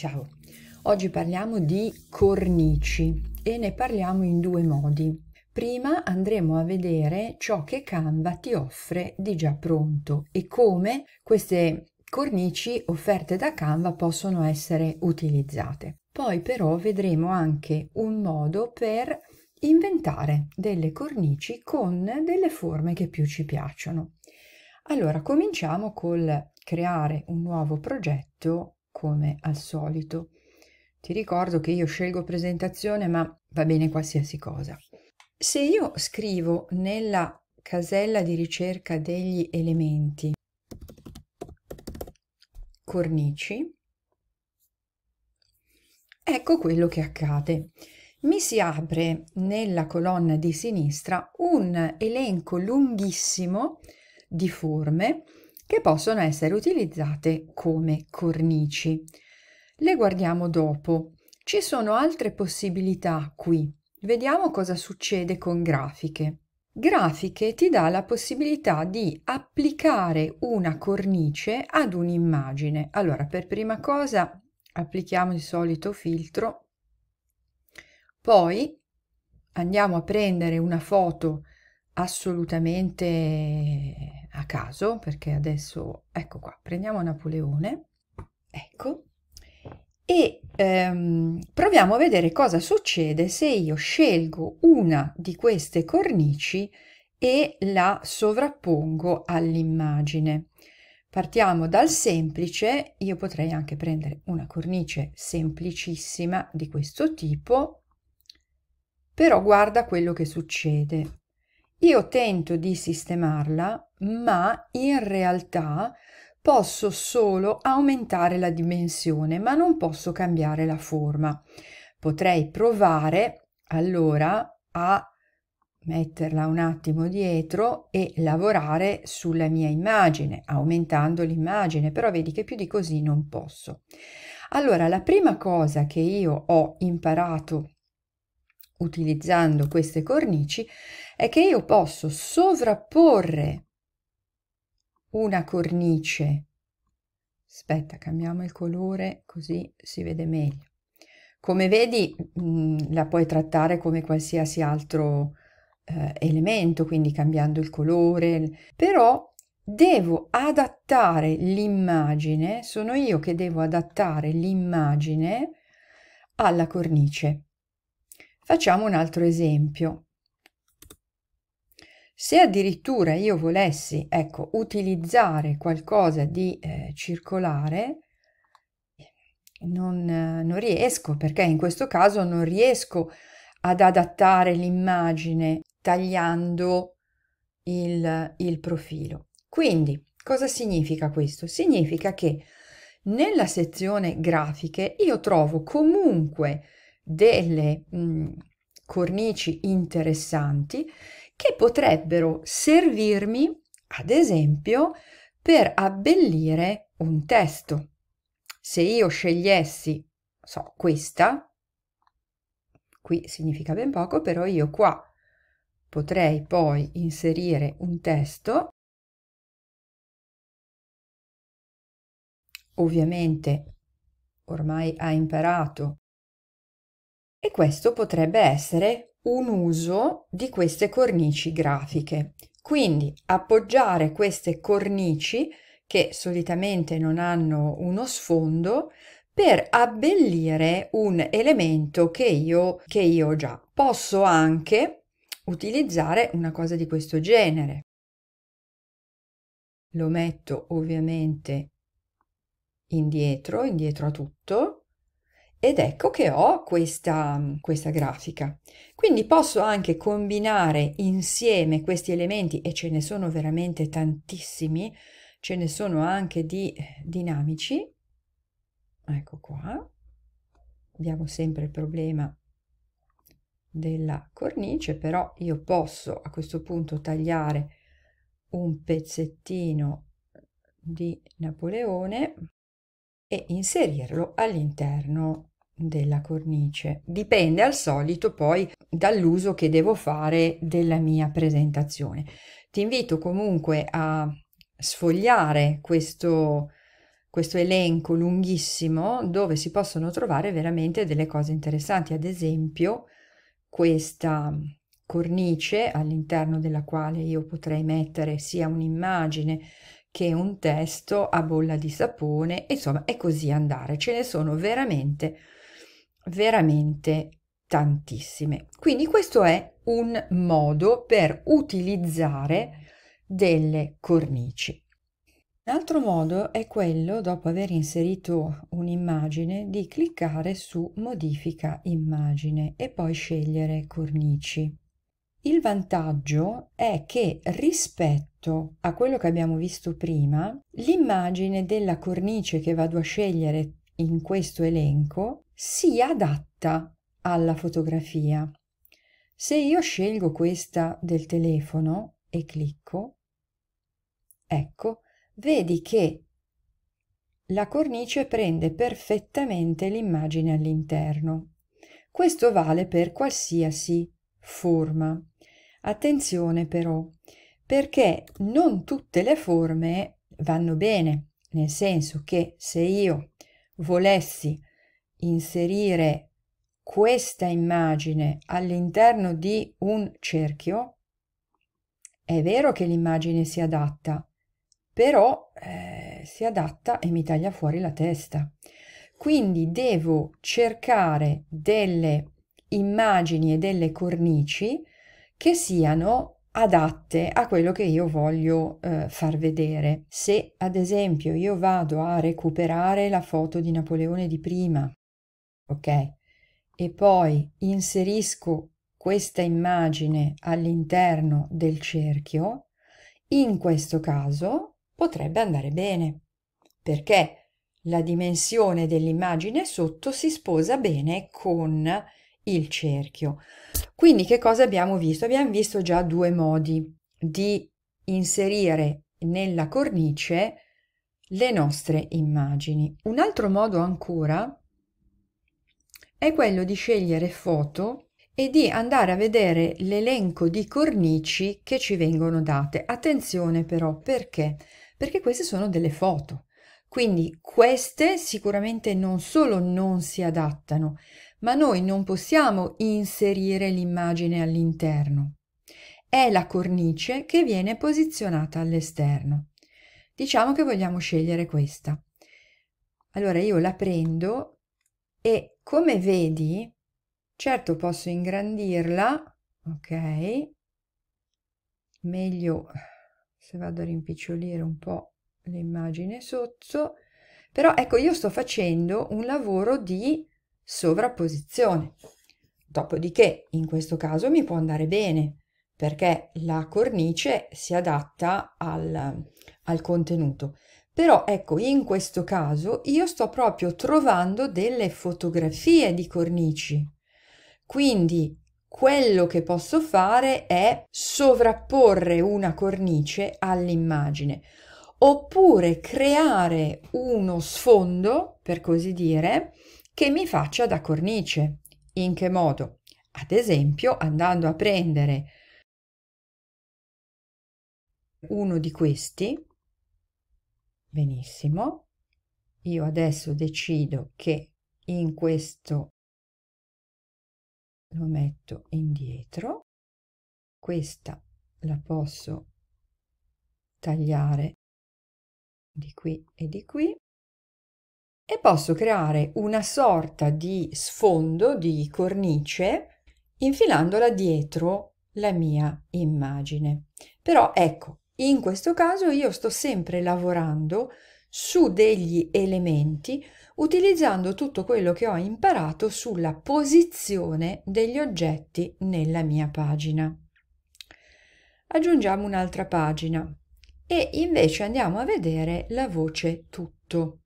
Ciao, oggi parliamo di cornici e ne parliamo in due modi. Prima andremo a vedere ciò che Canva ti offre di già pronto e come queste cornici offerte da Canva possono essere utilizzate. Poi però vedremo anche un modo per inventare delle cornici con delle forme che più ci piacciono. Allora, cominciamo col creare un nuovo progetto come al solito. Ti ricordo che io scelgo presentazione, ma va bene qualsiasi cosa. Se io scrivo nella casella di ricerca degli elementi cornici, ecco quello che accade. Mi si apre nella colonna di sinistra un elenco lunghissimo di forme che possono essere utilizzate come cornici. Le guardiamo dopo. Ci sono altre possibilità qui. Vediamo cosa succede con grafiche. Grafiche ti dà la possibilità di applicare una cornice ad un'immagine. Allora, per prima cosa applichiamo il solito filtro, poi andiamo a prendere una foto assolutamente a caso perché adesso ecco qua prendiamo Napoleone ecco e ehm, proviamo a vedere cosa succede se io scelgo una di queste cornici e la sovrappongo all'immagine partiamo dal semplice io potrei anche prendere una cornice semplicissima di questo tipo però guarda quello che succede io tento di sistemarla, ma in realtà posso solo aumentare la dimensione, ma non posso cambiare la forma. Potrei provare allora a metterla un attimo dietro e lavorare sulla mia immagine, aumentando l'immagine, però vedi che più di così non posso. Allora, la prima cosa che io ho imparato utilizzando queste cornici è che io posso sovrapporre una cornice. Aspetta, cambiamo il colore così si vede meglio. Come vedi mh, mm, la puoi trattare come qualsiasi altro eh, elemento, quindi cambiando il colore, però devo adattare l'immagine, sono io che devo adattare l'immagine alla cornice. Facciamo un altro esempio. Se addirittura io volessi, ecco, utilizzare qualcosa di eh, circolare, non, non, riesco, perché in questo caso non riesco ad adattare l'immagine tagliando il, il profilo. Quindi, cosa significa questo? Significa che nella sezione grafiche io trovo comunque delle mh, mm, cornici interessanti che potrebbero servirmi, ad esempio, per abbellire un testo. Se io scegliessi, so, questa, qui significa ben poco, però io qua potrei poi inserire un testo, ovviamente ormai ha imparato, e questo potrebbe essere un uso di queste cornici grafiche. Quindi appoggiare queste cornici che solitamente non hanno uno sfondo per abbellire un elemento che io, che io ho già. Posso anche utilizzare una cosa di questo genere. Lo metto ovviamente indietro, indietro a tutto ed ecco che ho questa, questa, grafica. Quindi posso anche combinare insieme questi elementi e ce ne sono veramente tantissimi, ce ne sono anche di eh, dinamici. Ecco qua, abbiamo sempre il problema della cornice, però io posso a questo punto tagliare un pezzettino di Napoleone e inserirlo all'interno della cornice. Dipende al solito poi dall'uso che devo fare della mia presentazione. Ti invito comunque a sfogliare questo, questo elenco lunghissimo dove si possono trovare veramente delle cose interessanti, ad esempio questa cornice all'interno della quale io potrei mettere sia un'immagine che un testo a bolla di sapone, insomma, è così andare. Ce ne sono veramente veramente tantissime. Quindi questo è un modo per utilizzare delle cornici. Un altro modo è quello, dopo aver inserito un'immagine, di cliccare su Modifica immagine e poi scegliere cornici. Il vantaggio è che rispetto a quello che abbiamo visto prima, l'immagine della cornice che vado a scegliere in questo elenco si adatta alla fotografia. Se io scelgo questa del telefono e clicco, ecco, vedi che la cornice prende perfettamente l'immagine all'interno. Questo vale per qualsiasi forma. Attenzione però, perché non tutte le forme vanno bene, nel senso che se io volessi inserire questa immagine all'interno di un cerchio, è vero che l'immagine si adatta, però eh, si adatta e mi taglia fuori la testa. Quindi devo cercare delle immagini e delle cornici che siano adatte a quello che io voglio eh, far vedere. Se ad esempio io vado a recuperare la foto di Napoleone di prima, ok? E poi inserisco questa immagine all'interno del cerchio, in questo caso potrebbe andare bene, perché la dimensione dell'immagine sotto si sposa bene con il cerchio. Quindi che cosa abbiamo visto? Abbiamo visto già due modi di inserire nella cornice le nostre immagini. Un altro modo ancora è quello di scegliere foto e di andare a vedere l'elenco di cornici che ci vengono date. Attenzione però perché? Perché queste sono delle foto. Quindi queste sicuramente non solo non si adattano, ma noi non possiamo inserire l'immagine all'interno. È la cornice che viene posizionata all'esterno. Diciamo che vogliamo scegliere questa. Allora io la prendo e come vedi, certo posso ingrandirla, ok? Meglio se vado a rimpicciolire un po' l'immagine sotto, però ecco io sto facendo un lavoro di sovrapposizione. Dopodiché in questo caso mi può andare bene perché la cornice si adatta al, al contenuto. Però ecco, in questo caso io sto proprio trovando delle fotografie di cornici. Quindi quello che posso fare è sovrapporre una cornice all'immagine oppure creare uno sfondo, per così dire, che mi faccia da cornice. In che modo? Ad esempio andando a prendere uno di questi. Benissimo. Io adesso decido che in questo lo metto indietro. Questa la posso tagliare di qui e di qui e posso creare una sorta di sfondo, di cornice, infilandola dietro la mia immagine. Però ecco, in questo caso io sto sempre lavorando su degli elementi utilizzando tutto quello che ho imparato sulla posizione degli oggetti nella mia pagina. Aggiungiamo un'altra pagina e invece andiamo a vedere la voce tutto.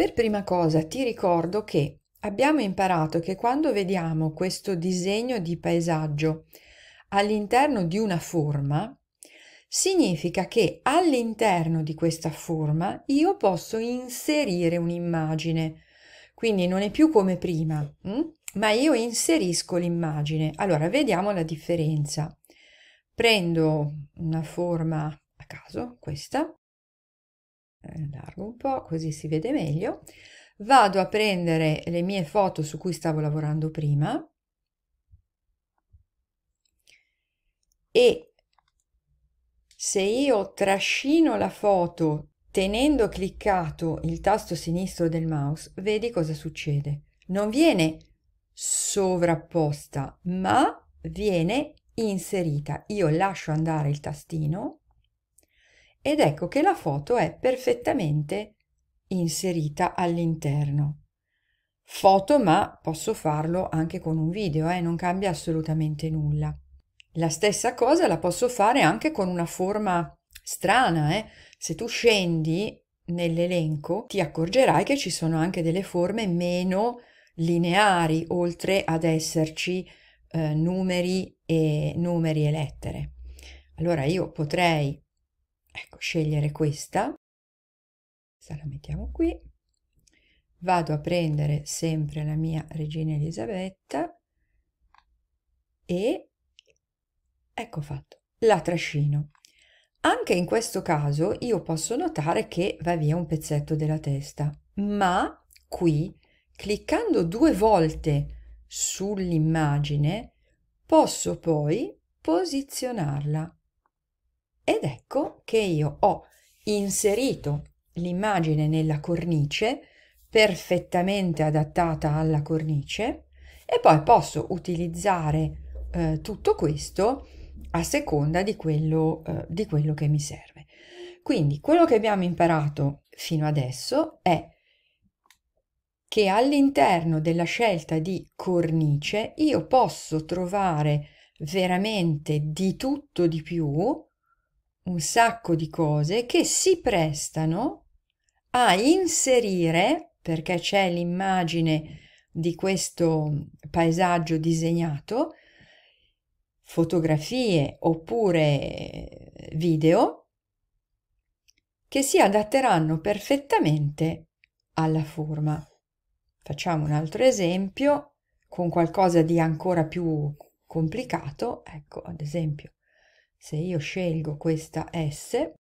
Per prima cosa ti ricordo che abbiamo imparato che quando vediamo questo disegno di paesaggio all'interno di una forma, significa che all'interno di questa forma io posso inserire un'immagine. Quindi non è più come prima, mm? ma io inserisco l'immagine. Allora, vediamo la differenza. Prendo una forma a caso, questa, allargo eh, un po' così si vede meglio, vado a prendere le mie foto su cui stavo lavorando prima e se io trascino la foto tenendo cliccato il tasto sinistro del mouse, vedi cosa succede. Non viene sovrapposta, ma viene inserita. Io lascio andare il tastino ed ecco che la foto è perfettamente inserita all'interno. Foto, ma posso farlo anche con un video, eh? non cambia assolutamente nulla. La stessa cosa la posso fare anche con una forma strana, eh? se tu scendi nell'elenco ti accorgerai che ci sono anche delle forme meno lineari, oltre ad esserci eh, numeri, e, numeri e lettere. Allora io potrei ecco scegliere questa se la mettiamo qui vado a prendere sempre la mia regina elisabetta e ecco fatto la trascino anche in questo caso io posso notare che va via un pezzetto della testa ma qui cliccando due volte sull'immagine posso poi posizionarla ed ecco che io ho inserito l'immagine nella cornice, perfettamente adattata alla cornice, e poi posso utilizzare eh, tutto questo a seconda di quello, eh, di quello che mi serve. Quindi quello che abbiamo imparato fino adesso è che all'interno della scelta di cornice io posso trovare veramente di tutto di più un sacco di cose che si prestano a inserire, perché c'è l'immagine di questo paesaggio disegnato, fotografie oppure video, che si adatteranno perfettamente alla forma. Facciamo un altro esempio con qualcosa di ancora più complicato, ecco ad esempio se io scelgo questa S,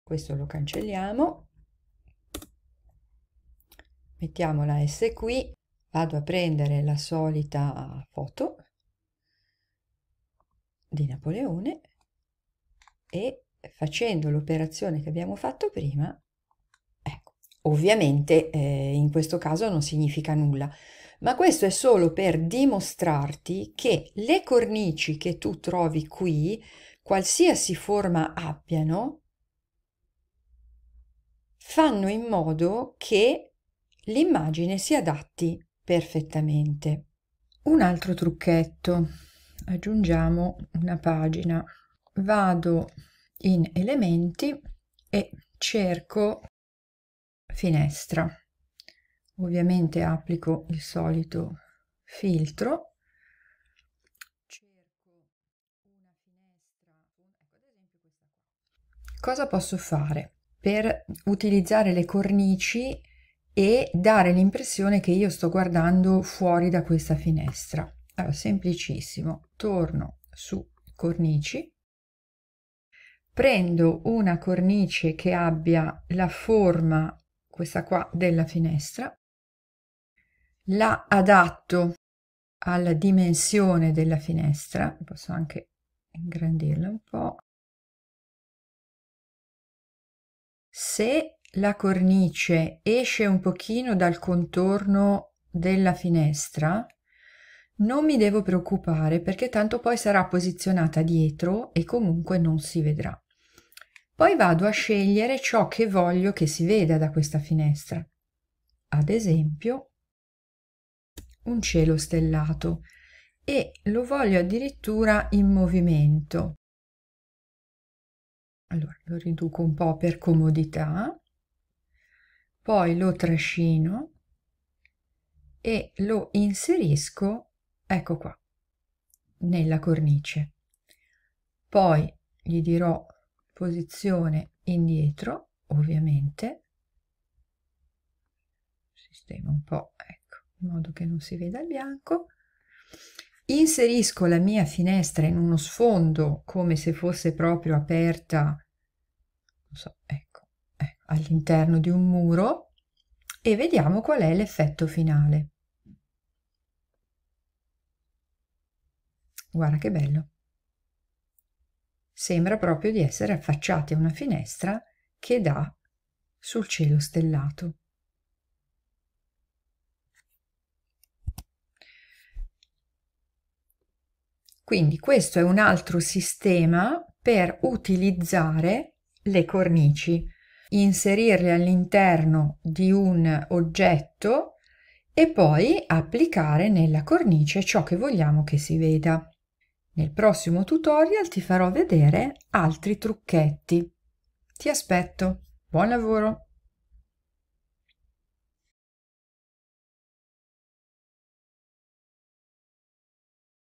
questo lo cancelliamo, mettiamo la S qui, vado a prendere la solita foto di Napoleone e facendo l'operazione che abbiamo fatto prima, ecco, ovviamente eh, in questo caso non significa nulla, ma questo è solo per dimostrarti che le cornici che tu trovi qui qualsiasi forma abbiano, fanno in modo che l'immagine si adatti perfettamente. Un altro trucchetto. Aggiungiamo una pagina. Vado in elementi e cerco finestra. Ovviamente applico il solito filtro cosa posso fare per utilizzare le cornici e dare l'impressione che io sto guardando fuori da questa finestra. Allora, semplicissimo, torno su cornici, prendo una cornice che abbia la forma, questa qua, della finestra, la adatto alla dimensione della finestra, posso anche ingrandirla un po', se la cornice esce un pochino dal contorno della finestra, non mi devo preoccupare perché tanto poi sarà posizionata dietro e comunque non si vedrà. Poi vado a scegliere ciò che voglio che si veda da questa finestra. Ad esempio, un cielo stellato e lo voglio addirittura in movimento allora lo riduco un po' per comodità, poi lo trascino e lo inserisco, ecco qua, nella cornice. Poi gli dirò posizione indietro, ovviamente. Sistema un po', ecco, in modo che non si veda il bianco inserisco la mia finestra in uno sfondo come se fosse proprio aperta, non so, ecco, ecco all'interno di un muro e vediamo qual è l'effetto finale. Guarda che bello. Sembra proprio di essere affacciati a una finestra che dà sul cielo stellato. Quindi questo è un altro sistema per utilizzare le cornici, inserirle all'interno di un oggetto e poi applicare nella cornice ciò che vogliamo che si veda. Nel prossimo tutorial ti farò vedere altri trucchetti. Ti aspetto. Buon lavoro!